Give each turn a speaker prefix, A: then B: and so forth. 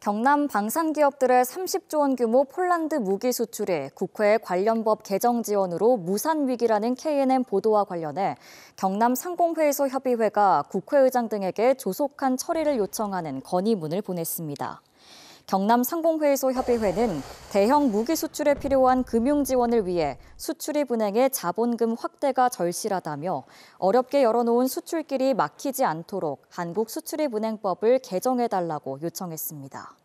A: 경남 방산 기업들의 30조 원 규모 폴란드 무기 수출에 국회 관련법 개정 지원으로 무산 위기라는 KNN 보도와 관련해 경남 상공회의소 협의회가 국회의장 등에게 조속한 처리를 요청하는 건의문을 보냈습니다. 경남 상공회의소 협의회는 대형 무기 수출에 필요한 금융 지원을 위해 수출입 은행의 자본금 확대가 절실하다며 어렵게 열어놓은 수출길이 막히지 않도록 한국 수출입 은행법을 개정해달라고 요청했습니다.